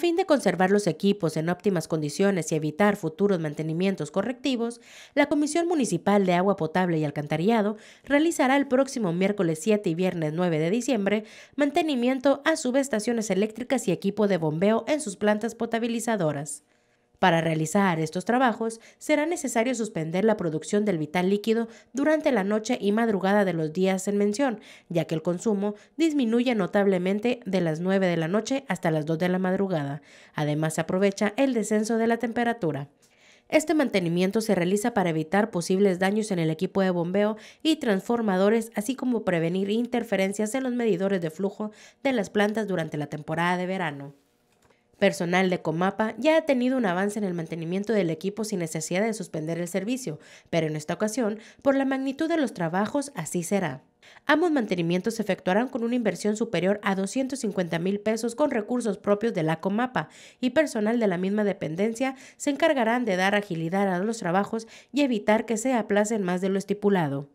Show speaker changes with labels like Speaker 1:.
Speaker 1: A fin de conservar los equipos en óptimas condiciones y evitar futuros mantenimientos correctivos, la Comisión Municipal de Agua Potable y Alcantarillado realizará el próximo miércoles 7 y viernes 9 de diciembre mantenimiento a subestaciones eléctricas y equipo de bombeo en sus plantas potabilizadoras. Para realizar estos trabajos será necesario suspender la producción del vital líquido durante la noche y madrugada de los días en mención, ya que el consumo disminuye notablemente de las 9 de la noche hasta las 2 de la madrugada. Además, se aprovecha el descenso de la temperatura. Este mantenimiento se realiza para evitar posibles daños en el equipo de bombeo y transformadores, así como prevenir interferencias en los medidores de flujo de las plantas durante la temporada de verano. Personal de Comapa ya ha tenido un avance en el mantenimiento del equipo sin necesidad de suspender el servicio, pero en esta ocasión, por la magnitud de los trabajos, así será. Ambos mantenimientos se efectuarán con una inversión superior a 250 mil pesos con recursos propios de la Comapa y personal de la misma dependencia se encargarán de dar agilidad a los trabajos y evitar que se aplacen más de lo estipulado.